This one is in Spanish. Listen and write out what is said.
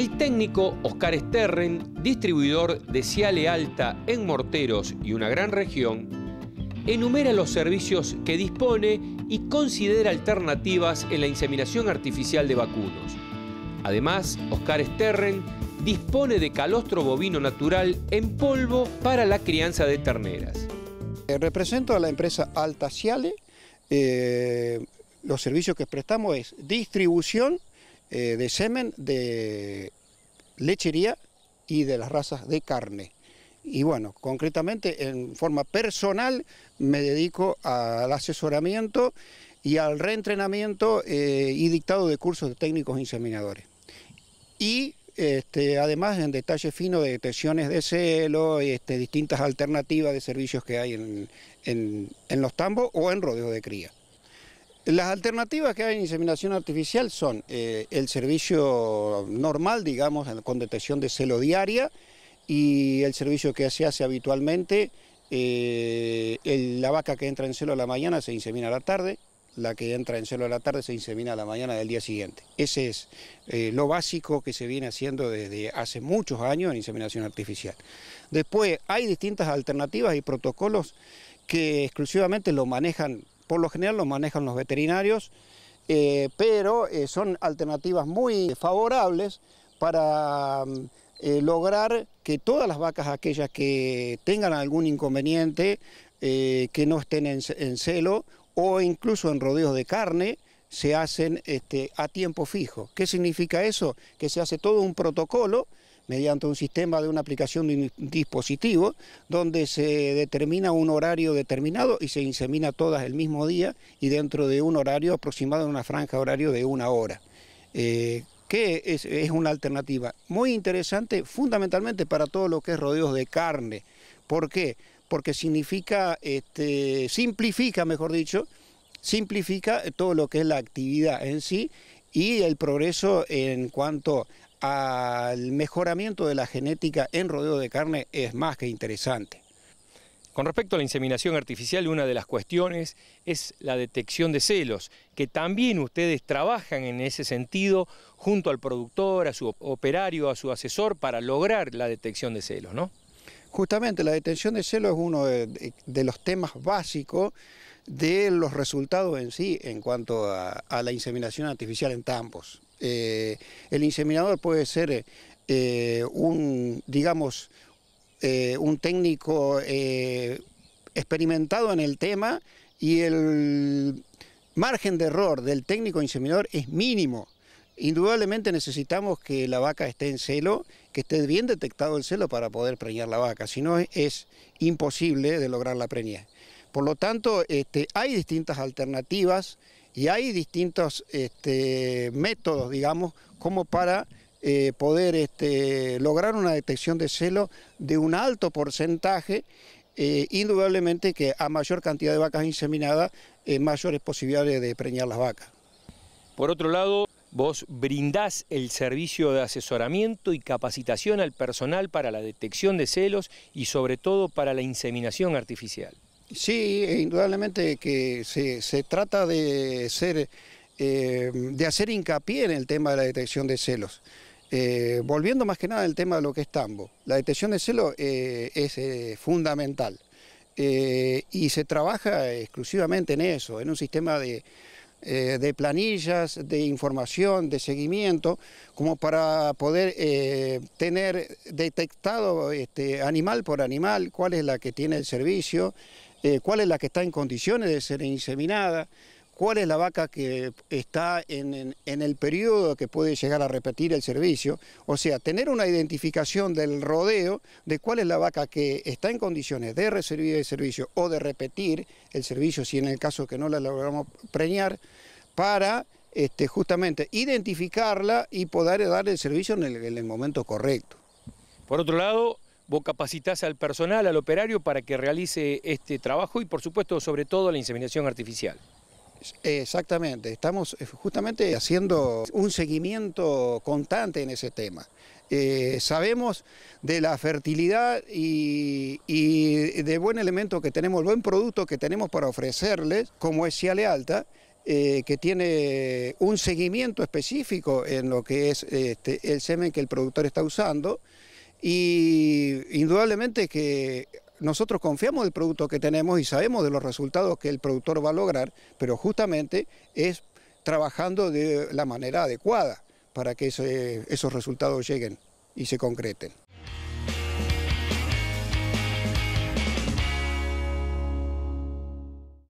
El técnico Oscar Sterren, distribuidor de Ciale Alta en Morteros y una gran región, enumera los servicios que dispone y considera alternativas en la inseminación artificial de vacunos. Además, Oscar Sterren dispone de calostro bovino natural en polvo para la crianza de terneras. Eh, represento a la empresa Alta Ciale. Eh, los servicios que prestamos es distribución eh, de semen de lechería y de las razas de carne. Y bueno, concretamente en forma personal me dedico al asesoramiento y al reentrenamiento eh, y dictado de cursos de técnicos inseminadores. Y este, además en detalle fino de detecciones de celo, este, distintas alternativas de servicios que hay en, en los tambos o en rodeos de cría. Las alternativas que hay en inseminación artificial son eh, el servicio normal, digamos, con detección de celo diaria y el servicio que se hace habitualmente, eh, la vaca que entra en celo a la mañana se insemina a la tarde, la que entra en celo a la tarde se insemina a la mañana del día siguiente. Ese es eh, lo básico que se viene haciendo desde hace muchos años en inseminación artificial. Después hay distintas alternativas y protocolos que exclusivamente lo manejan por lo general lo manejan los veterinarios, eh, pero eh, son alternativas muy favorables para mm, eh, lograr que todas las vacas aquellas que tengan algún inconveniente, que no estén en, celo o incluso en rodeos de carne, se hacen este, a tiempo fijo. ¿Qué significa eso? Que se hace todo un protocolo mediante un sistema de una aplicación de un dispositivo donde se determina un horario determinado y se insemina todas el mismo día y dentro de un horario aproximado, una franja horario de una hora. Eh, que es, una alternativa muy interesante, fundamentalmente para todo lo que es rodeos de carne. ¿Por qué? Porque significa, este, simplifica, mejor dicho, simplifica todo lo que es la actividad en sí y el progreso en cuanto al mejoramiento de la genética en rodeo de carne es más que interesante. Con respecto a la inseminación artificial, una de las cuestiones es la detección de celos, que también ustedes trabajan en ese sentido junto al productor, a su operario, a su asesor, para lograr la detección de celos, ¿no? Justamente, la detección de celos es uno de, los temas básicos de los resultados en sí en cuanto a, la inseminación artificial en tampos. Eh, el inseminador puede ser eh, un, digamos, eh, un técnico experimentado en el tema y el margen de error del técnico inseminador es mínimo. Indudablemente necesitamos que la vaca esté en celo, que esté bien detectado el celo para poder preñar la vaca, si no es imposible de lograr la preña. Por lo tanto, este, hay distintas alternativas y hay distintos este, métodos, digamos, como para eh, poder este, lograr una detección de celo de un alto porcentaje. Eh, indudablemente que a mayor cantidad de vacas inseminadas, eh, mayores posibilidades de preñar las vacas. Por otro lado, vos brindás el servicio de asesoramiento y capacitación al personal para la detección de celos y sobre todo para la inseminación artificial. Sí, indudablemente que se, trata de ser, eh, de hacer hincapié en el tema de la detección de celos. Eh, volviendo más que nada al tema de lo que es tambo, la detección de celos eh, es fundamental y se trabaja exclusivamente en eso, en un sistema de, planillas, de información, de seguimiento, como para poder tener detectado este, animal por animal cuál es la que tiene el servicio, eh, cuál es la que está en condiciones de ser inseminada, cuál es la vaca que está en, el periodo que puede llegar a repetir el servicio. O sea, tener una identificación del rodeo de cuál es la vaca que está en condiciones de recibir el servicio o de repetir el servicio, si en el caso que no la logramos preñar, para este, justamente identificarla y poder dar el servicio en el momento correcto. Por otro lado, vos capacitás al personal, al operario, para que realice este trabajo y, por supuesto, sobre todo, la inseminación artificial. Exactamente, estamos eh, justamente haciendo un seguimiento constante en ese tema. Eh, sabemos de la fertilidad y, y, del buen elemento que tenemos, el buen producto que tenemos para ofrecerles, como es Ciale Alta, eh, que tiene un seguimiento específico en lo que es este, el semen que el productor está usando y indudablemente que nosotros confiamos del producto que tenemos y sabemos de los resultados que el productor va a lograr, pero justamente es trabajando de la manera adecuada para que esos resultados lleguen y se concreten.